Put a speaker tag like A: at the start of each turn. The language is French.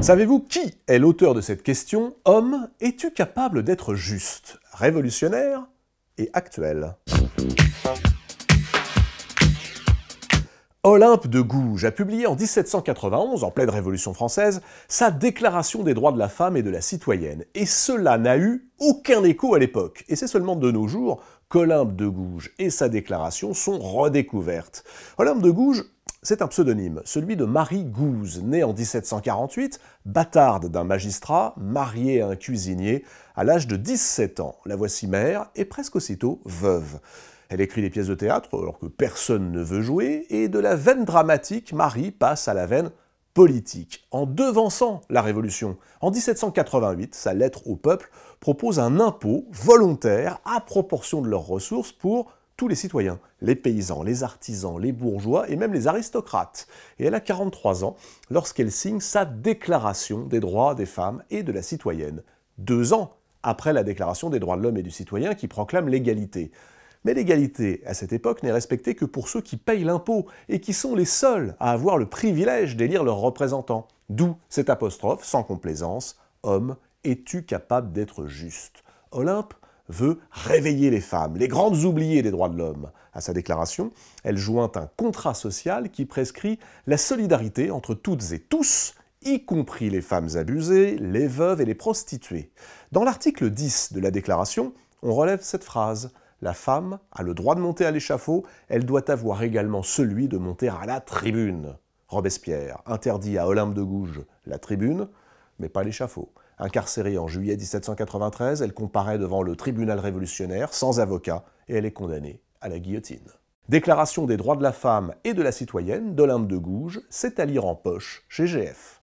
A: Savez-vous qui est l'auteur de cette question Homme, es-tu capable d'être juste, révolutionnaire et actuel Olympe de Gouges a publié en 1791, en pleine Révolution française, sa Déclaration des droits de la femme et de la citoyenne, et cela n'a eu aucun écho à l'époque. Et c'est seulement de nos jours qu'Olympe de Gouges et sa déclaration sont redécouvertes. Olympe de Gouges c'est un pseudonyme, celui de Marie Gouze, née en 1748, bâtarde d'un magistrat, mariée à un cuisinier, à l'âge de 17 ans. La voici mère et presque aussitôt veuve. Elle écrit des pièces de théâtre alors que personne ne veut jouer, et de la veine dramatique, Marie passe à la veine politique, en devançant la Révolution. En 1788, sa lettre au peuple propose un impôt volontaire à proportion de leurs ressources pour tous les citoyens, les paysans, les artisans, les bourgeois et même les aristocrates. Et elle a 43 ans lorsqu'elle signe sa Déclaration des droits des femmes et de la citoyenne, deux ans après la Déclaration des droits de l'homme et du citoyen qui proclame l'égalité. Mais l'égalité, à cette époque, n'est respectée que pour ceux qui payent l'impôt et qui sont les seuls à avoir le privilège d'élire leurs représentants. D'où cette apostrophe, sans complaisance, Homme, es-tu capable d'être juste Olympe veut réveiller les femmes, les grandes oubliées des droits de l'homme. À sa déclaration, elle joint un contrat social qui prescrit la solidarité entre toutes et tous, y compris les femmes abusées, les veuves et les prostituées. Dans l'article 10 de la déclaration, on relève cette phrase. La femme a le droit de monter à l'échafaud, elle doit avoir également celui de monter à la tribune. Robespierre interdit à Olympe de Gouges la tribune, mais pas l'échafaud. Incarcérée en juillet 1793, elle comparaît devant le tribunal révolutionnaire sans avocat et elle est condamnée à la guillotine. Déclaration des droits de la femme et de la citoyenne d'Olympe de Gouges, c'est à lire en poche chez GF.